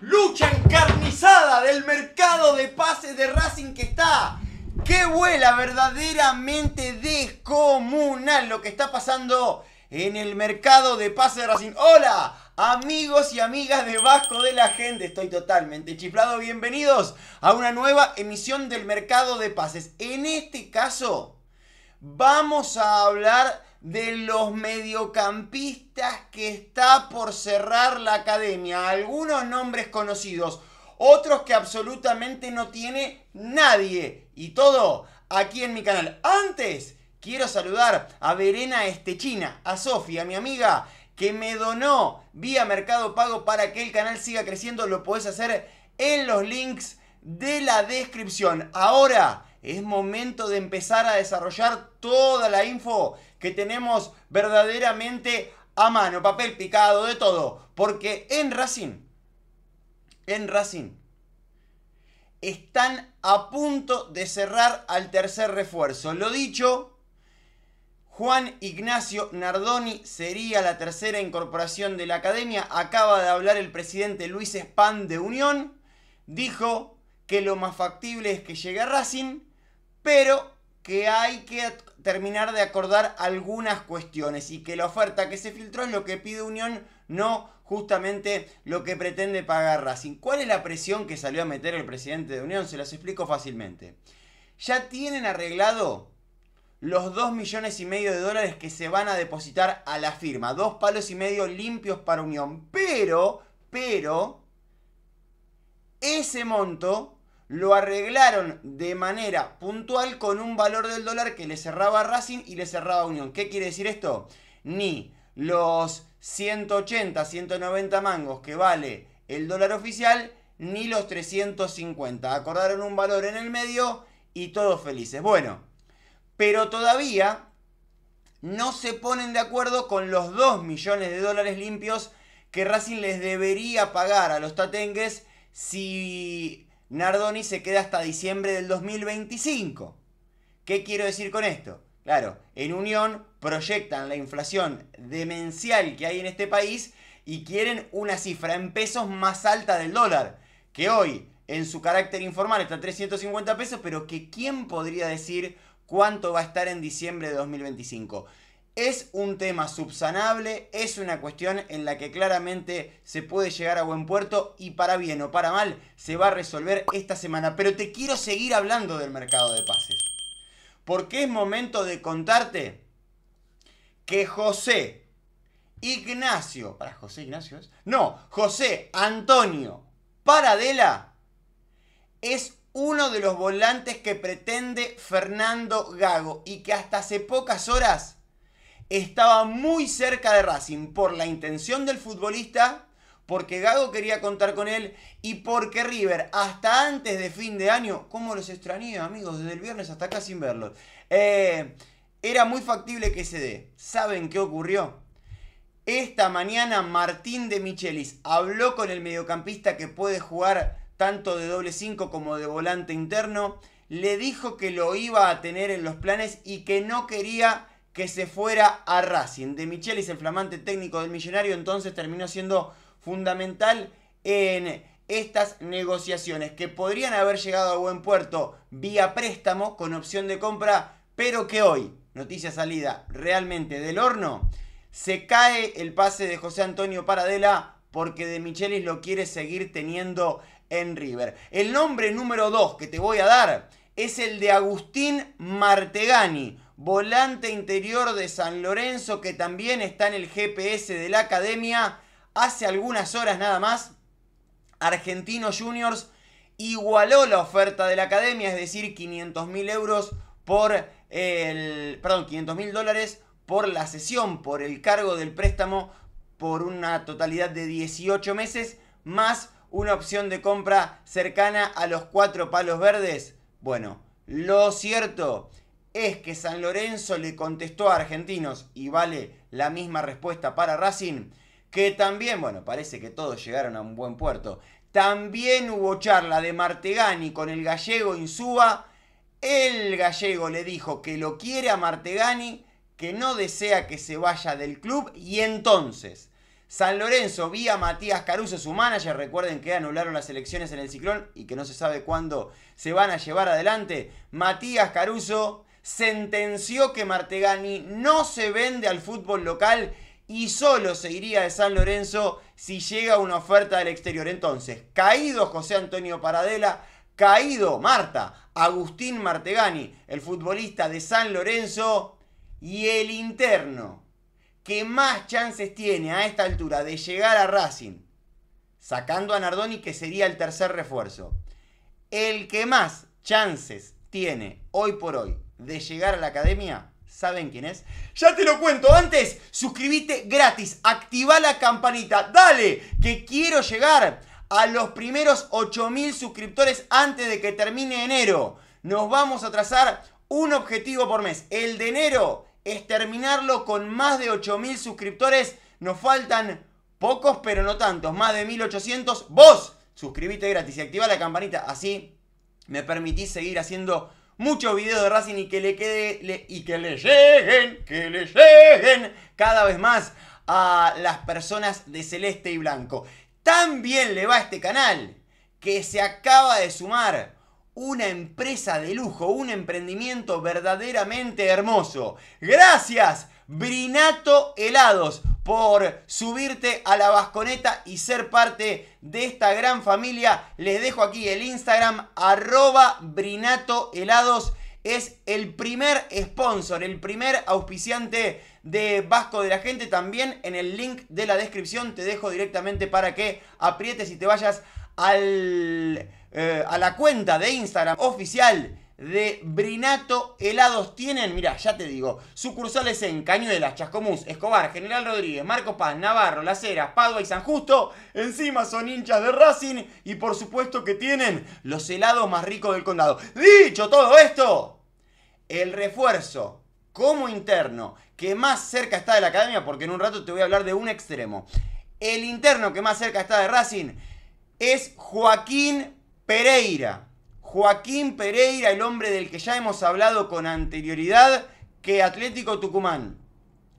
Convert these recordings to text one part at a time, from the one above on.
Lucha encarnizada del mercado de pases de Racing que está. qué vuela verdaderamente descomunal lo que está pasando en el mercado de pases de Racing. ¡Hola! Amigos y amigas de Vasco de la Gente, estoy totalmente chiflado. Bienvenidos a una nueva emisión del mercado de pases. En este caso, vamos a hablar de los mediocampistas que está por cerrar la academia. Algunos nombres conocidos, otros que absolutamente no tiene nadie. Y todo aquí en mi canal. Antes, quiero saludar a Verena Estechina, a Sofía, mi amiga, que me donó vía Mercado Pago para que el canal siga creciendo. Lo podés hacer en los links de la descripción. Ahora es momento de empezar a desarrollar toda la info que tenemos verdaderamente a mano, papel picado, de todo. Porque en Racing, en Racing, están a punto de cerrar al tercer refuerzo. Lo dicho, Juan Ignacio Nardoni sería la tercera incorporación de la academia. Acaba de hablar el presidente Luis Span de Unión. Dijo que lo más factible es que llegue a Racing pero que hay que terminar de acordar algunas cuestiones y que la oferta que se filtró es lo que pide Unión, no justamente lo que pretende pagar Racing. ¿Cuál es la presión que salió a meter el presidente de Unión? Se las explico fácilmente. Ya tienen arreglado los 2 millones y medio de dólares que se van a depositar a la firma. Dos palos y medio limpios para Unión. Pero, pero, ese monto lo arreglaron de manera puntual con un valor del dólar que le cerraba a Racing y le cerraba a Unión. ¿Qué quiere decir esto? Ni los 180, 190 mangos que vale el dólar oficial, ni los 350. Acordaron un valor en el medio y todos felices. Bueno, pero todavía no se ponen de acuerdo con los 2 millones de dólares limpios que Racing les debería pagar a los tatengues si Nardoni se queda hasta diciembre del 2025. ¿Qué quiero decir con esto? Claro, en Unión proyectan la inflación demencial que hay en este país y quieren una cifra en pesos más alta del dólar, que hoy en su carácter informal está a 350 pesos, pero que quién podría decir cuánto va a estar en diciembre de 2025. Es un tema subsanable, es una cuestión en la que claramente se puede llegar a buen puerto y para bien o para mal se va a resolver esta semana. Pero te quiero seguir hablando del mercado de pases. Porque es momento de contarte que José Ignacio, para José Ignacio es? no, José Antonio Paradela es uno de los volantes que pretende Fernando Gago y que hasta hace pocas horas estaba muy cerca de Racing por la intención del futbolista, porque Gago quería contar con él y porque River, hasta antes de fin de año, como los extrañé amigos, desde el viernes hasta acá sin verlos, eh, era muy factible que se dé. ¿Saben qué ocurrió? Esta mañana Martín de Michelis habló con el mediocampista que puede jugar tanto de doble 5 como de volante interno. Le dijo que lo iba a tener en los planes y que no quería que se fuera a Racing. De Michelis, el flamante técnico del millonario, entonces terminó siendo fundamental en estas negociaciones que podrían haber llegado a buen puerto vía préstamo con opción de compra, pero que hoy, noticia salida realmente del horno, se cae el pase de José Antonio Paradela porque de Michelis lo quiere seguir teniendo en River. El nombre número 2 que te voy a dar es el de Agustín Martegani, volante interior de San Lorenzo, que también está en el GPS de la academia. Hace algunas horas nada más, Argentino Juniors igualó la oferta de la academia, es decir, 500 mil euros por el. Perdón, 500 mil dólares por la sesión, por el cargo del préstamo, por una totalidad de 18 meses, más una opción de compra cercana a los cuatro palos verdes. Bueno, lo cierto es que San Lorenzo le contestó a Argentinos y vale la misma respuesta para Racing, que también, bueno, parece que todos llegaron a un buen puerto. También hubo charla de Martegani con el gallego Insúa. El gallego le dijo que lo quiere a Martegani, que no desea que se vaya del club y entonces San Lorenzo vía Matías Caruso, su manager, recuerden que anularon las elecciones en el ciclón y que no se sabe cuándo se van a llevar adelante, Matías Caruso sentenció que Martegani no se vende al fútbol local y solo se iría de San Lorenzo si llega una oferta del exterior. Entonces, caído José Antonio Paradela, caído Marta, Agustín Martegani, el futbolista de San Lorenzo y el interno que más chances tiene a esta altura de llegar a Racing, sacando a Nardoni que sería el tercer refuerzo. El que más chances tiene hoy por hoy de llegar a la academia? ¿Saben quién es? Ya te lo cuento antes. Suscríbete gratis, activa la campanita, dale, que quiero llegar a los primeros 8.000 suscriptores antes de que termine enero. Nos vamos a trazar un objetivo por mes. El de enero es terminarlo con más de 8.000 suscriptores. Nos faltan pocos, pero no tantos, más de 1.800. Vos suscríbete gratis y activa la campanita. Así me permitís seguir haciendo muchos videos de Racing y que le quede y que le lleguen, que le lleguen cada vez más a las personas de celeste y blanco. También le va a este canal que se acaba de sumar una empresa de lujo, un emprendimiento verdaderamente hermoso. Gracias, Brinato Helados por subirte a la Vasconeta y ser parte de esta gran familia. Les dejo aquí el Instagram, arroba Brinato Helados. Es el primer sponsor, el primer auspiciante de Vasco de la Gente. También en el link de la descripción te dejo directamente para que aprietes y te vayas al, eh, a la cuenta de Instagram oficial de Brinato Helados tienen, mira, ya te digo, sucursales en Cañuelas, Chascomús, Escobar, General Rodríguez, Marcos Paz, Navarro, La Cera Padua y San Justo. Encima son hinchas de Racing y por supuesto que tienen los helados más ricos del condado. Dicho todo esto, el refuerzo como interno que más cerca está de la academia, porque en un rato te voy a hablar de un extremo. El interno que más cerca está de Racing es Joaquín Pereira Joaquín Pereira, el hombre del que ya hemos hablado con anterioridad, que Atlético Tucumán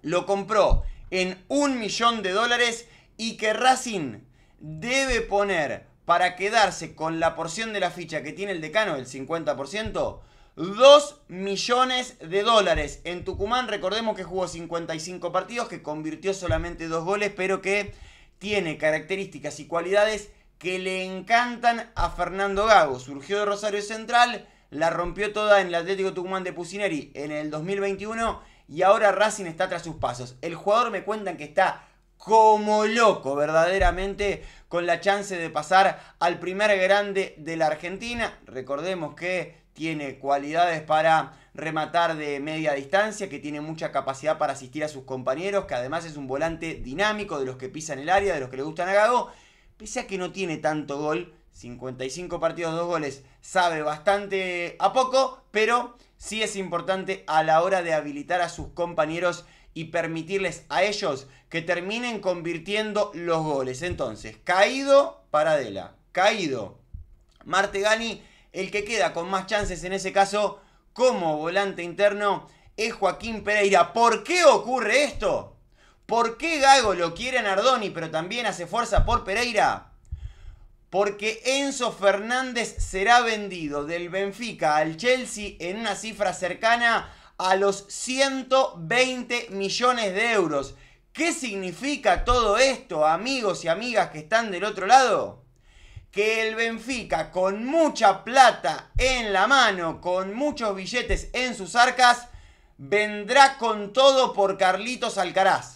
lo compró en un millón de dólares y que Racing debe poner para quedarse con la porción de la ficha que tiene el decano, el 50%, dos millones de dólares. En Tucumán recordemos que jugó 55 partidos, que convirtió solamente dos goles, pero que tiene características y cualidades que le encantan a Fernando Gago. Surgió de Rosario Central, la rompió toda en el Atlético Tucumán de Pucineri en el 2021 y ahora Racing está tras sus pasos. El jugador me cuentan que está como loco verdaderamente con la chance de pasar al primer grande de la Argentina. Recordemos que tiene cualidades para rematar de media distancia, que tiene mucha capacidad para asistir a sus compañeros, que además es un volante dinámico de los que pisan el área, de los que le gustan a Gago pese a que no tiene tanto gol, 55 partidos, 2 goles, sabe bastante a poco, pero sí es importante a la hora de habilitar a sus compañeros y permitirles a ellos que terminen convirtiendo los goles. Entonces, caído Adela, caído Martegani, el que queda con más chances en ese caso como volante interno es Joaquín Pereira. ¿Por qué ocurre esto? ¿Por qué Gago lo quiere a Nardoni, pero también hace fuerza por Pereira? Porque Enzo Fernández será vendido del Benfica al Chelsea en una cifra cercana a los 120 millones de euros. ¿Qué significa todo esto, amigos y amigas que están del otro lado? Que el Benfica, con mucha plata en la mano, con muchos billetes en sus arcas, vendrá con todo por Carlitos Alcaraz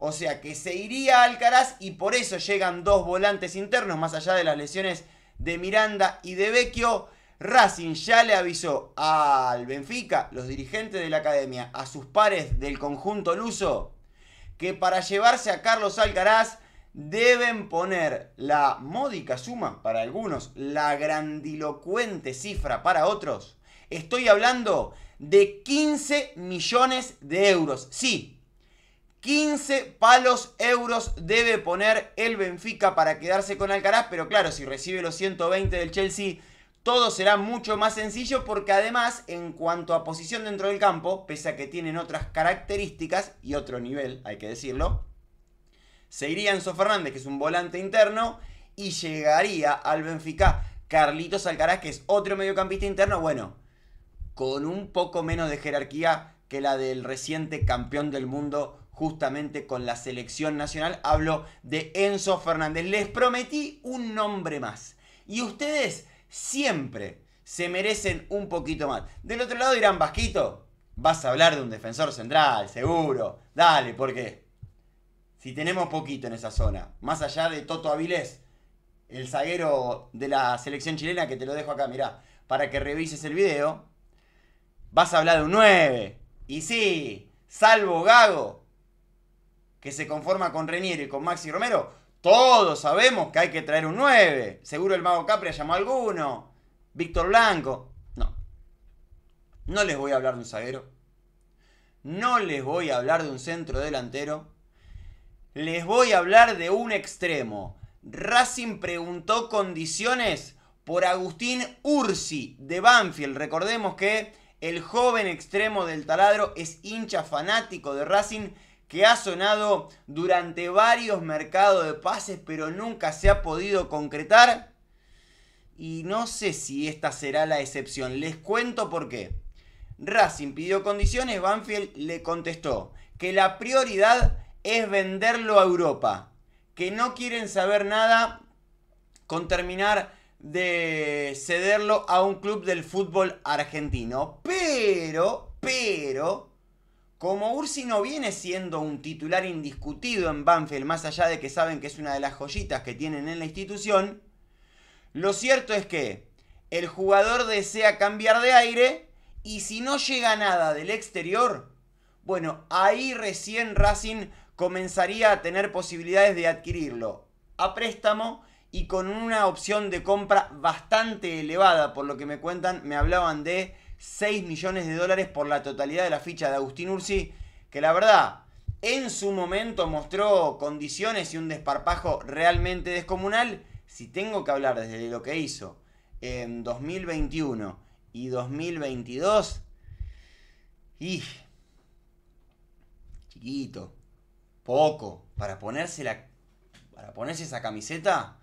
o sea que se iría Alcaraz y por eso llegan dos volantes internos, más allá de las lesiones de Miranda y de Vecchio. Racing ya le avisó al Benfica, los dirigentes de la academia, a sus pares del conjunto luso, que para llevarse a Carlos Alcaraz deben poner la módica suma para algunos, la grandilocuente cifra para otros. Estoy hablando de 15 millones de euros. Sí, 15 palos euros debe poner el Benfica para quedarse con Alcaraz, pero claro, si recibe los 120 del Chelsea, todo será mucho más sencillo porque además en cuanto a posición dentro del campo, pese a que tienen otras características y otro nivel, hay que decirlo, se iría Enzo Fernández, que es un volante interno, y llegaría al Benfica Carlitos Alcaraz, que es otro mediocampista interno, bueno, con un poco menos de jerarquía que la del reciente campeón del mundo justamente con la selección nacional. Hablo de Enzo Fernández. Les prometí un nombre más. Y ustedes siempre se merecen un poquito más. Del otro lado dirán, Vasquito, vas a hablar de un defensor central, seguro. Dale, porque si tenemos poquito en esa zona, más allá de Toto Avilés, el zaguero de la selección chilena, que te lo dejo acá, mirá, para que revises el video, vas a hablar de un 9. Y sí, salvo Gago, que se conforma con Renier y con Maxi Romero, todos sabemos que hay que traer un 9. Seguro el Mago Capria llamó a alguno. Víctor Blanco. No. No les voy a hablar de un zaguero. No les voy a hablar de un centro delantero. Les voy a hablar de un extremo. Racing preguntó condiciones por Agustín Ursi de Banfield. Recordemos que el joven extremo del taladro es hincha fanático de Racing que ha sonado durante varios mercados de pases, pero nunca se ha podido concretar. Y no sé si esta será la excepción. Les cuento por qué. Racing pidió condiciones, Banfield le contestó que la prioridad es venderlo a Europa, que no quieren saber nada con terminar de cederlo a un club del fútbol argentino. Pero, pero, como Ursi no viene siendo un titular indiscutido en Banfield, más allá de que saben que es una de las joyitas que tienen en la institución, lo cierto es que el jugador desea cambiar de aire y si no llega nada del exterior, bueno, ahí recién Racing comenzaría a tener posibilidades de adquirirlo a préstamo y con una opción de compra bastante elevada, por lo que me cuentan, me hablaban de 6 millones de dólares por la totalidad de la ficha de Agustín Ursi, que la verdad en su momento mostró condiciones y un desparpajo realmente descomunal. Si tengo que hablar desde lo que hizo en 2021 y 2022, y chiquito, poco para ponerse la para ponerse esa camiseta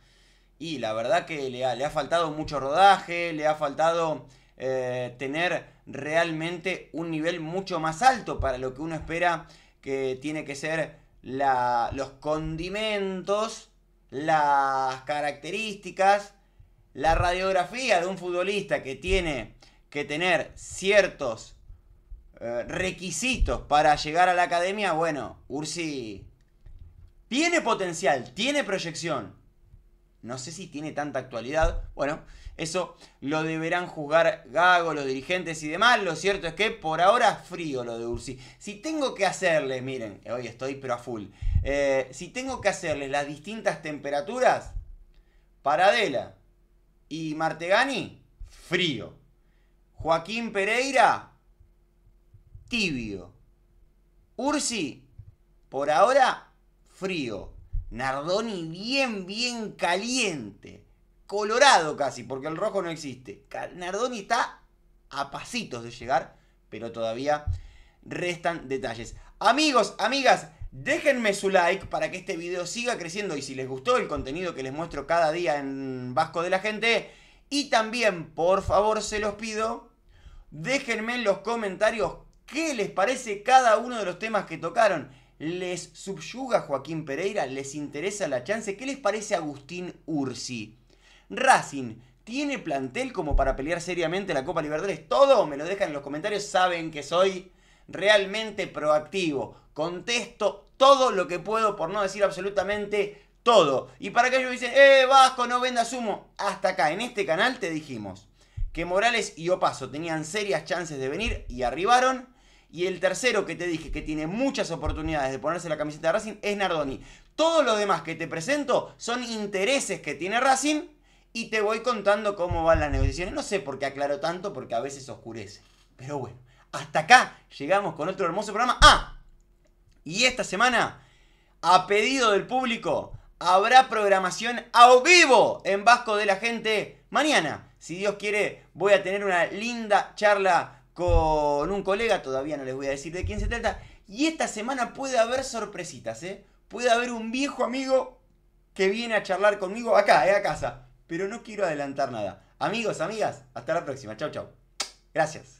y la verdad que le le ha faltado mucho rodaje, le ha faltado eh, tener realmente un nivel mucho más alto para lo que uno espera que tiene que ser los condimentos, las características, la radiografía de un futbolista que tiene que tener ciertos eh, requisitos para llegar a la academia, bueno, Ursi tiene potencial, tiene proyección. No sé si tiene tanta actualidad. Bueno, eso lo deberán jugar Gago, los dirigentes y demás. Lo cierto es que por ahora frío lo de Ursi. Si tengo que hacerle, miren, hoy estoy pero a full. Eh, si tengo que hacerles las distintas temperaturas, Paradela y Martegani, frío. Joaquín Pereira, tibio. Ursi, por ahora, frío. Nardoni bien, bien caliente colorado casi, porque el rojo no existe. Nardoni está a pasitos de llegar, pero todavía restan detalles. Amigos, amigas, déjenme su like para que este video siga creciendo y si les gustó el contenido que les muestro cada día en Vasco de la Gente, y también, por favor, se los pido, déjenme en los comentarios qué les parece cada uno de los temas que tocaron. ¿Les subyuga Joaquín Pereira? ¿Les interesa la chance? ¿Qué les parece Agustín Ursi? Racing tiene plantel como para pelear seriamente la Copa Libertadores. Todo me lo dejan en los comentarios. Saben que soy realmente proactivo. Contesto todo lo que puedo, por no decir absolutamente todo. Y para que ellos dicen, eh, Vasco, no vendas sumo Hasta acá, en este canal te dijimos que Morales y Opaso tenían serias chances de venir y arribaron. Y el tercero que te dije que tiene muchas oportunidades de ponerse la camiseta de Racing es Nardoni. Todos los demás que te presento son intereses que tiene Racing y te voy contando cómo van las negociaciones. No sé por qué aclaro tanto, porque a veces oscurece. Pero bueno, hasta acá llegamos con otro hermoso programa. Ah, y esta semana, a pedido del público, habrá programación a vivo en Vasco de la Gente mañana. Si Dios quiere, voy a tener una linda charla con un colega, todavía no les voy a decir de quién se trata. Y esta semana puede haber sorpresitas, ¿eh? Puede haber un viejo amigo que viene a charlar conmigo acá, ¿eh? A casa pero no quiero adelantar nada. Amigos, amigas, hasta la próxima. Chau, chau. Gracias.